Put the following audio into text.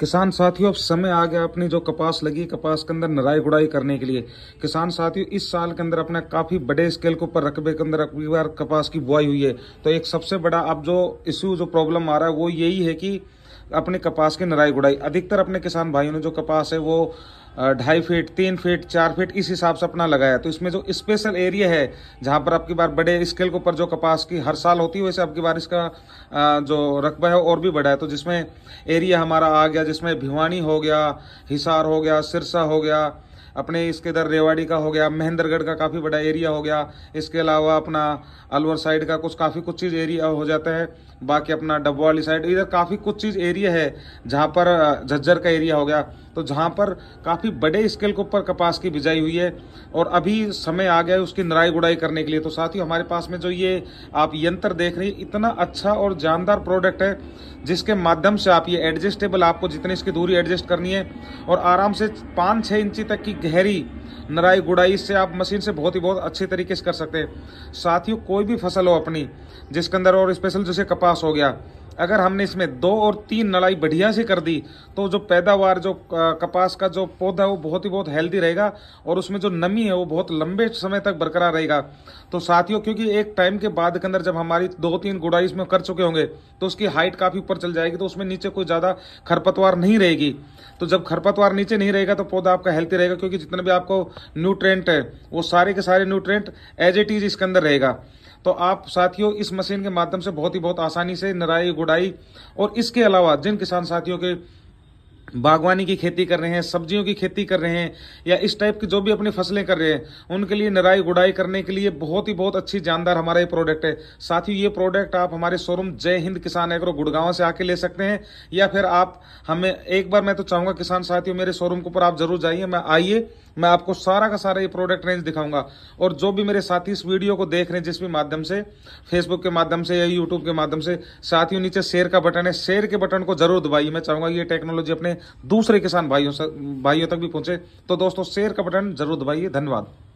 किसान साथियों अब समय आ गया अपनी जो कपास लगी कपास के अंदर नराई गुड़ाई करने के लिए किसान साथियों इस साल के अंदर अपना काफ़ी बड़े स्केल के ऊपर रकबे के अंदर अगली बार कपास की बुआई हुई है तो एक सबसे बड़ा अब जो इश्यू जो प्रॉब्लम आ रहा है वो यही है कि अपने कपास की नराई गुड़ाई अधिकतर अपने किसान भाइयों ने जो कपास है वो ढाई फीट तीन फीट चार फीट इस हिसाब से अपना लगाया तो इसमें जो स्पेशल एरिया है जहाँ पर आपकी बार बड़े स्केल के ऊपर जो कपास की हर साल होती है वैसे आपकी बार इसका जो रकबा है और भी बढ़ा है तो जिसमें एरिया हमारा आ गया जिसमें भिवानी हो गया हिसार हो गया सिरसा हो गया अपने इसके इधर रेवाड़ी का हो गया महेंद्रगढ़ का काफ़ी बड़ा एरिया हो गया इसके अलावा अपना अलवर साइड का कुछ काफ़ी कुछ चीज़ एरिया हो जाता है बाकी अपना वाली साइड इधर काफ़ी कुछ चीज़ एरिया है जहाँ पर झज्जर का एरिया हो गया तो जहाँ पर काफ़ी बड़े स्केल के ऊपर कपास की बिजाई हुई है और अभी समय आ गया है उसकी नराई गुड़ाई करने के लिए तो साथ ही हमारे पास में जो ये आप यंत्र देख रहे हैं इतना अच्छा और जानदार प्रोडक्ट है जिसके माध्यम से आप ये एडजस्टेबल आपको जितनी इसकी दूरी एडजस्ट करनी है और आराम से पाँच छः इंची तक की गहरी नराई गुड़ाई इससे आप मशीन से बहुत ही बहुत अच्छे तरीके से कर सकते हैं साथियों कोई भी फसल हो अपनी जिसके अंदर और स्पेशल जैसे कपास हो गया अगर हमने इसमें दो और तीन नलाई बढ़िया से कर दी तो जो पैदावार जो कपास का जो पौधा है वो बहुत ही बहुत हेल्दी रहेगा और उसमें जो नमी है वो बहुत लंबे समय तक बरकरार रहेगा तो साथियों क्योंकि एक टाइम के बाद के अंदर जब हमारी दो तीन गुड़ाई इसमें कर चुके होंगे तो उसकी हाइट काफ़ी ऊपर चल जाएगी तो उसमें नीचे कोई ज़्यादा खरपतवार नहीं रहेगी तो जब खरपतवार नीचे नहीं रहेगा तो पौधा आपका हेल्थी रहेगा क्योंकि जितने भी आपको न्यूट्रेंट है वो सारे के सारे न्यूट्रेंट एज इट इज इसके अंदर रहेगा तो आप साथियों इस मशीन के माध्यम से बहुत ही बहुत आसानी से निराई गुड़ाई और इसके अलावा जिन किसान साथियों के बागवानी की खेती कर रहे हैं सब्जियों की खेती कर रहे हैं या इस टाइप की जो भी अपनी फसलें कर रहे हैं उनके लिए निराई गुड़ाई करने के लिए बहुत ही बहुत अच्छी जानदार हमारा ये प्रोडक्ट है साथ ही ये प्रोडक्ट आप हमारे शोरूम जय हिंद किसान एग्रो गुड़गांव से आके ले सकते हैं या फिर आप हमें एक बार मैं तो चाहूँगा किसान साथियों मेरे शोरूम के ऊपर आप जरूर जाइए मैं आइए मैं आपको सारा का सारा ये प्रोडक्ट रेंज दिखाऊंगा और जो भी मेरे साथी इस वीडियो को देख रहे हैं जिस भी माध्यम से फेसबुक के माध्यम से या यूट्यूब के माध्यम से साथियों नीचे शेयर का बटन है शेयर के बटन को जरूर दबाइए मैं चाहूंगा ये टेक्नोलॉजी अपने दूसरे किसान भाइयों भाइयों तक भी पहुंचे तो दोस्तों शेयर का बटन जरूर दबाइए धन्यवाद